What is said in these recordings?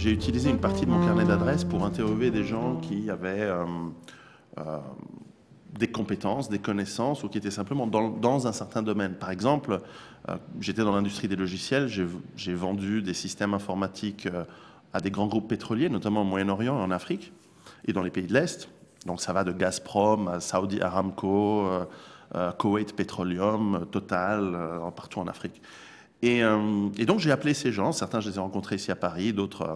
j'ai utilisé une partie de mon carnet d'adresse pour interroger des gens qui avaient euh, euh, des compétences, des connaissances ou qui étaient simplement dans, un certain domaine. Par exemple, euh, j'étais dans l'industrie des logiciels, j'ai vendu des systèmes informatiques à des grands groupes pétroliers, notamment au Moyen-Orient et en Afrique, et dans les pays de l'Est. Donc ça va de Gazprom à Saudi Aramco, Kuwait Petroleum, Total, partout en Afrique. Euh, et, donc j'ai appelé ces gens, certains je les ai rencontrés ici à Paris, d'autres euh,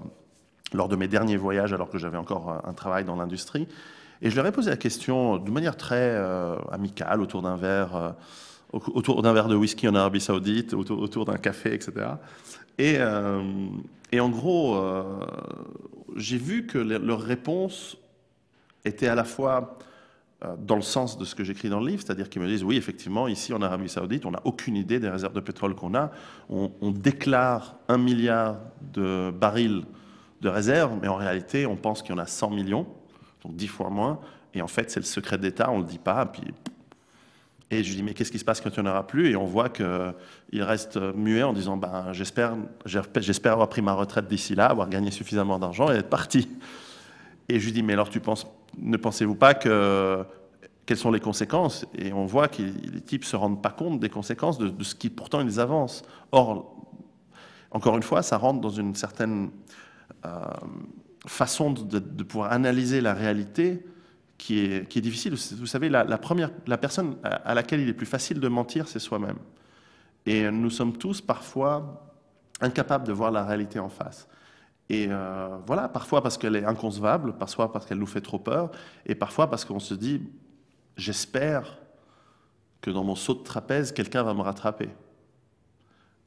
lors de mes derniers voyages alors que j'avais encore euh, un travail dans l'industrie. Et je leur ai posé la question de manière très amicale autour d'un verre autour d'un verre de whisky en Arabie Saoudite, autour, d'un café, etc. Et, en gros, j'ai vu que leurs réponses étaient à la fois euh, dans le sens de ce que j'écris dans le livre, c'est-à-dire qu'ils me disent oui, effectivement, ici en Arabie Saoudite, on n'a aucune idée des réserves de pétrole qu'on a. On, déclare un milliard de barils de réserves, mais en réalité, on pense qu'il y en a 100 millions, donc 10 fois moins. Et en fait, c'est le secret d'État, on ne le dit pas. Et je lui dis mais qu'est-ce qui se passe quand il n'y en aura plus Et on voit qu'il reste muet en disant ben, j'espère avoir pris ma retraite d'ici là, avoir gagné suffisamment d'argent et être parti. Et je lui dis mais alors tu penses ne pensez-vous pas que quelles sont les conséquences Et on voit que les types se rendent pas compte des conséquences de, ce qui pourtant ils avancent. Or, encore une fois, ça rentre dans une certaine euh, façon de, pouvoir analyser la réalité qui est, difficile. Vous savez, la personne à laquelle il est plus facile de mentir, c'est soi-même. Et nous sommes tous parfois incapables de voir la réalité en face. Et euh, voilà, parfois parce qu'elle est inconcevable, parfois parce qu'elle nous fait trop peur, et parfois parce qu'on se dit, j'espère que dans mon saut de trapèze, quelqu'un va me rattraper.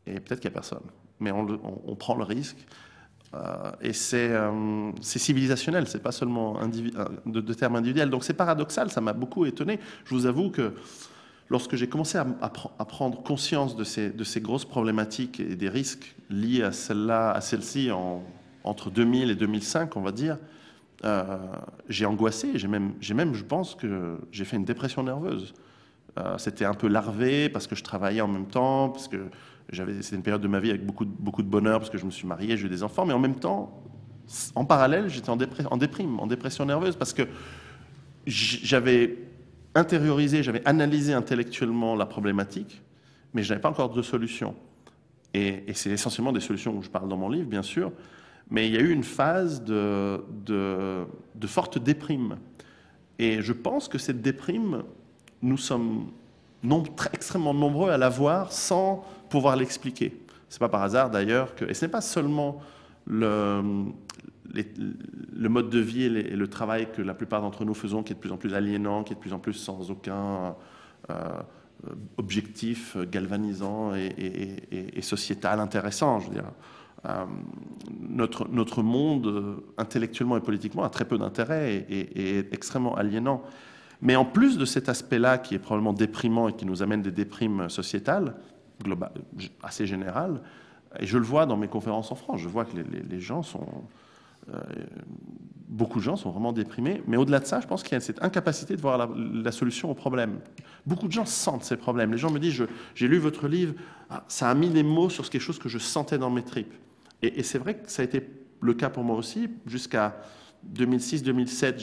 Et peut-être qu'il n'y a personne. Mais on, prend le risque. Euh, et c'est euh, civilisationnel, civilisationnel, c'est pas seulement de, termes individuels. Donc c'est paradoxal, ça m'a beaucoup étonné. Je vous avoue que lorsque j'ai commencé à, prendre conscience de ces, de ces grosses problématiques et des risques liés à celle-là, à celle-ci en entre 2000 et 2005, on va dire, euh, j'ai angoissé, j'ai même, même, je pense que j'ai fait une dépression nerveuse. Euh, c'était un peu larvé parce que je travaillais en même temps, parce que c'était une période de ma vie avec beaucoup de, beaucoup de bonheur, parce que je me suis marié, j'ai eu des enfants, mais en même temps, en parallèle, j'étais en, déprime, en dépression nerveuse, parce que j'avais intériorisé, j'avais analysé intellectuellement la problématique, mais je n'avais pas encore de solution. Et, et c'est essentiellement des solutions où je parle dans mon livre, bien sûr, mais il y a eu une phase de, forte déprime. Et je pense que cette déprime, nous sommes nombre, très, extrêmement nombreux à la voir sans pouvoir l'expliquer. Ce n'est pas par hasard d'ailleurs que, et ce n'est pas seulement le, mode de vie et, le travail que la plupart d'entre nous faisons, qui est de plus en plus aliénant, qui est de plus en plus sans aucun euh, objectif galvanisant et, et, sociétal intéressant. Je veux dire. Euh, notre, monde, euh, intellectuellement et politiquement, a très peu d'intérêt et, est extrêmement aliénant. Mais en plus de cet aspect-là, qui est probablement déprimant et qui nous amène des déprimes sociétales, globales, assez générales, et je le vois dans mes conférences en France, je vois que les, gens sont... Euh, beaucoup de gens sont vraiment déprimés, mais au-delà de ça, je pense qu'il y a cette incapacité de voir la, la, solution au problème. Beaucoup de gens sentent ces problèmes. Les gens me disent, j'ai lu votre livre, ah, ça a mis des mots sur quelque chose que je sentais dans mes tripes. Et, c'est vrai que ça a été le cas pour moi aussi, jusqu'à 2006-2007,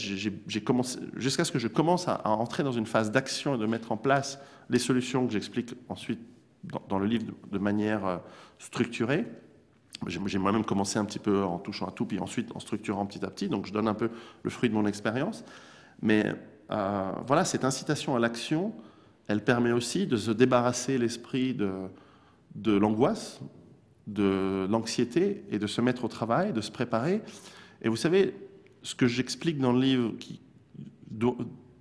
jusqu'à ce que je commence à, entrer dans une phase d'action et de mettre en place les solutions que j'explique ensuite dans, le livre de, manière euh, structurée. J'ai moi-même commencé un petit peu en touchant à tout, puis ensuite en structurant petit à petit, donc je donne un peu le fruit de mon expérience. Mais euh, voilà, cette incitation à l'action, elle permet aussi de se débarrasser l'esprit de l'angoisse, de l'anxiété et de se mettre au travail, de se préparer. Et vous savez, ce que j'explique dans le livre qui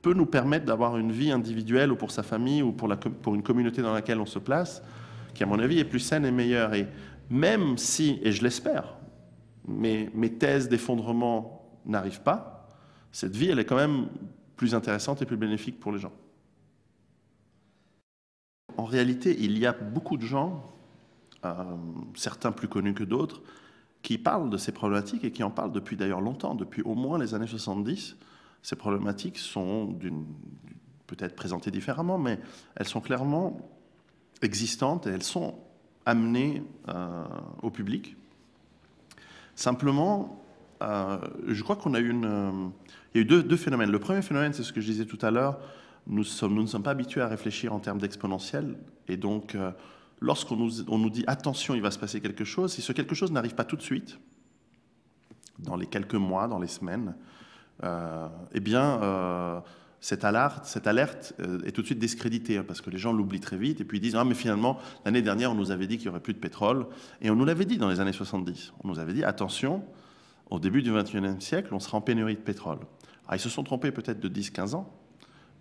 peut nous permettre d'avoir une vie individuelle ou pour sa famille ou pour, une communauté dans laquelle on se place, qui à mon avis est plus saine et meilleure. Et même si, et je l'espère, mes thèses d'effondrement n'arrivent pas, cette vie, elle est quand même plus intéressante et plus bénéfique pour les gens. En réalité, il y a beaucoup de gens euh, certains plus connus que d'autres, qui parlent de ces problématiques et qui en parlent depuis d'ailleurs longtemps, depuis au moins les années 70. Ces problématiques sont peut-être présentées différemment, mais elles sont clairement existantes et elles sont amenées euh, au public. Simplement, euh, je crois qu'on a une, il y a eu deux, phénomènes. Le premier phénomène, c'est ce que je disais tout à l'heure, nous, nous, ne sommes pas habitués à réfléchir en termes d'exponentiel, et donc lorsqu'on nous, on nous dit attention, il va se passer quelque chose, si ce quelque chose n'arrive pas tout de suite, dans les quelques mois, dans les semaines, euh, eh bien, euh, cette alerte, cette alerte euh, est tout de suite discréditée hein, parce que les gens l'oublient très vite et puis ils disent Ah, mais finalement, l'année dernière, on nous avait dit qu'il n'y aurait plus de pétrole. Et on nous l'avait dit dans les années 70. On nous avait dit Attention, au début du 21e siècle, on sera en pénurie de pétrole. Ah, ils se sont trompés peut-être de 10-15 ans,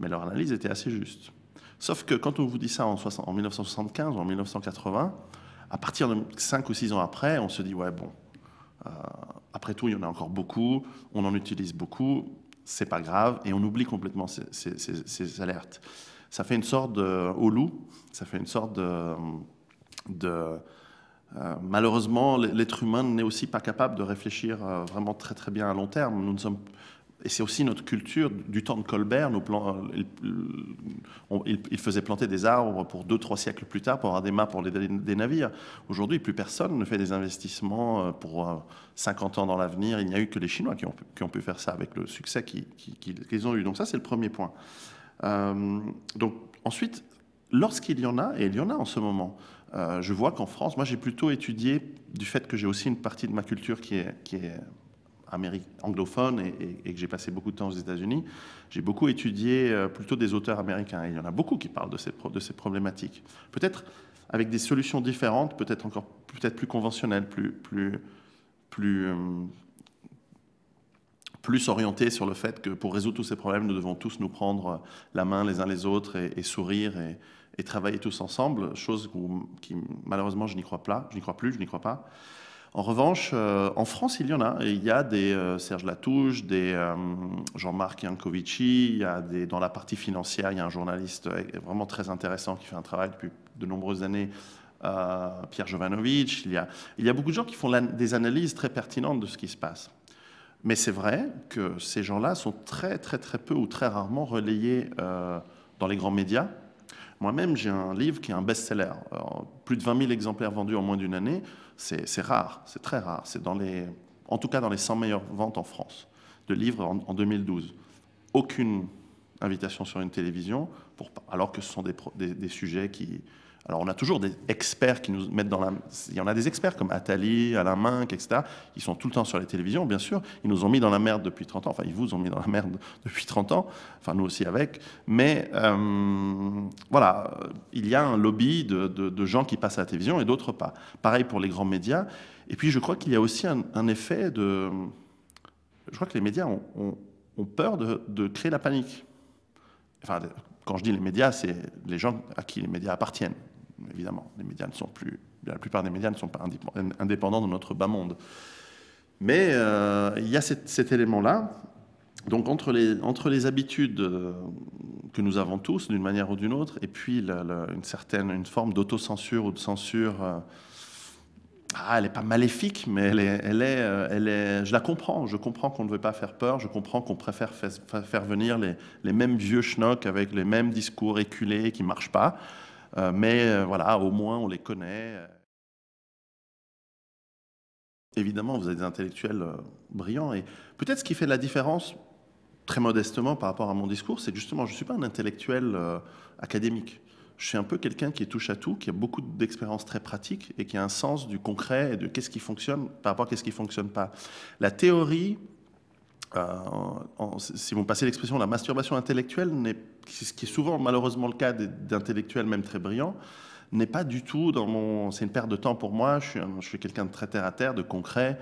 mais leur analyse était assez juste. Sauf que quand on vous dit ça en, en 1975 ou en 1980, à partir de 5 ou 6 ans après, on se dit, ouais, bon, euh, après tout, il y en a encore beaucoup, on en utilise beaucoup, c'est pas grave, et on oublie complètement ces, alertes. Ça fait une sorte de au loup, ça fait une sorte de. de euh, malheureusement, l'être humain n'est aussi pas capable de réfléchir euh, vraiment très très bien à long terme. Nous ne sommes et c'est aussi notre culture du temps de Colbert. Nos plans, il, faisait planter des arbres pour deux, trois siècles plus tard pour avoir des mâts pour les, des navires. Aujourd'hui, plus personne ne fait des investissements euh, pour 50 euh, ans dans l'avenir. Il n'y a eu que les Chinois qui ont, pu faire ça avec le succès qu'ils ont eu. Donc ça, c'est le premier point. Euh, donc ensuite, lorsqu'il y en a, et il y en a en ce moment, je vois qu'en France, moi j'ai plutôt étudié du fait que j'ai aussi une partie de ma culture qui est, qui est anglophone et, que j'ai passé beaucoup de temps aux États-Unis, j'ai beaucoup étudié euh, plutôt des auteurs américains. Et il y en a beaucoup qui parlent de ces, de ces problématiques. Peut-être avec des solutions différentes, peut-être encore peut-être plus conventionnelles, plus, plus, plus, euh, plus orientées sur le fait que pour résoudre tous ces problèmes, nous devons tous nous prendre la main les uns les autres et, sourire et, et, travailler tous ensemble, chose qui, malheureusement, je n'y crois, pas, je n'y crois plus, je n'y crois pas. En revanche, euh, en France, il y en a. Il y a des euh, Serge Latouche, des euh, Jean-Marc Yankovici, il y a des, dans la partie financière, il y a un journaliste vraiment très intéressant qui fait un travail depuis de nombreuses années Pierre Jovanovic, il y, a, il beaucoup de gens qui font des analyses très pertinentes de ce qui se passe. Mais c'est vrai que ces gens-là sont très très très peu ou très rarement relayés dans les grands médias moi-même, j'ai un livre qui est un best-seller. Plus de 20 000 exemplaires vendus en moins d'une année, c'est rare, c'est très rare. C'est dans les, en tout cas dans les 100 meilleures ventes en France de livres en, 2012. Aucune invitation sur une télévision, alors que ce sont des sujets qui, alors, on a toujours des experts qui nous mettent dans la. Il y en a des experts comme Attali, Alain Minc, etc. Ils sont tout le temps sur les télévisions, bien sûr. Ils nous ont mis dans la merde depuis 30 ans. Enfin, ils vous ont mis dans la merde depuis 30 ans. Enfin, nous aussi avec. Mais euh, voilà, il y a un lobby de, gens qui passent à la télévision et d'autres pas. Pareil pour les grands médias. Et puis, je crois qu'il y a aussi un, effet de. Je crois que les médias ont, peur de, de créer la panique. Enfin, quand je dis les médias, c'est les gens à qui les médias appartiennent évidemment, les médias ne sont plus, la plupart des médias ne sont pas indépendants de notre bas monde. Mais euh, il y a cet, élément-là. Donc entre les, habitudes euh, que nous avons tous, d'une manière ou d'une autre, et puis une certaine une forme d'autocensure ou de censure, euh, ah, elle n'est pas maléfique, mais elle je la comprends. Je comprends qu'on ne veut pas faire peur, je comprends qu'on préfère faire, venir les, les, mêmes vieux schnocks avec les mêmes discours éculés qui ne marchent pas. Euh, mais euh, voilà, au moins on les connaît. Euh. Évidemment, vous êtes des intellectuels brillants et peut-être ce qui fait la différence, très modestement par rapport à mon discours, c'est justement, je ne suis pas un intellectuel académique. Je suis un peu quelqu'un qui touche à tout, qui a beaucoup d'expériences très pratiques et qui a un sens du concret et de qu'est-ce qui fonctionne par rapport à qu'est-ce qui ne fonctionne pas. La théorie, euh, si vous me passez l'expression, la masturbation intellectuelle, ce qui est souvent malheureusement le cas d'intellectuels même très brillants, n'est pas du tout dans mon... C'est une perte de temps pour moi, je suis, quelqu'un de très terre-à-terre, de concret,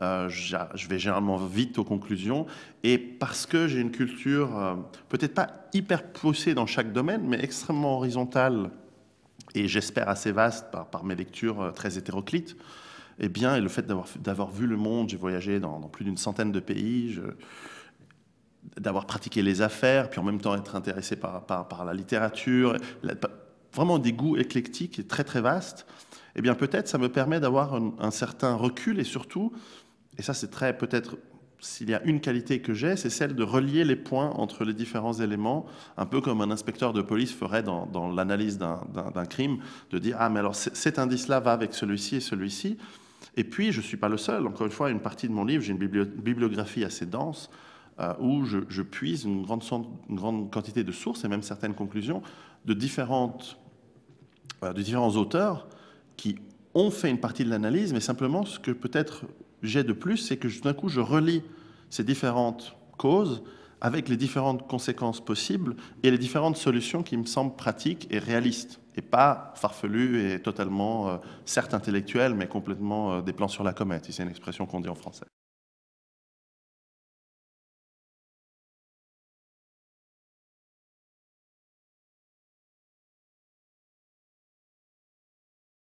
euh, je vais généralement vite aux conclusions, et parce que j'ai une culture euh, peut-être pas hyper poussée dans chaque domaine, mais extrêmement horizontale, et j'espère assez vaste par, par mes lectures très hétéroclites, et eh bien, et le fait d'avoir vu le monde, j'ai voyagé dans, plus d'une centaine de pays, d'avoir pratiqué les affaires, puis en même temps être intéressé par, la littérature, vraiment des goûts éclectiques et très très vastes, et eh bien peut-être ça me permet d'avoir un, certain recul et surtout, et ça c'est très peut-être s'il y a une qualité que j'ai, c'est celle de relier les points entre les différents éléments, un peu comme un inspecteur de police ferait dans, dans l'analyse d'un crime, de dire ah mais alors cet indice-là va avec celui-ci et celui-ci. Et puis, je ne suis pas le seul. Encore une fois, une partie de mon livre, j'ai une bibliographie assez dense euh, où je, puise une grande, quantité de sources et même certaines conclusions de, euh, de différents auteurs qui ont fait une partie de l'analyse, mais simplement ce que peut-être j'ai de plus, c'est que tout d'un coup, je relis ces différentes causes avec les différentes conséquences possibles et les différentes solutions qui me semblent pratiques et réalistes, et pas farfelues et totalement, euh, certes intellectuelles, mais complètement euh, des plans sur la comète, c'est une expression qu'on dit en français.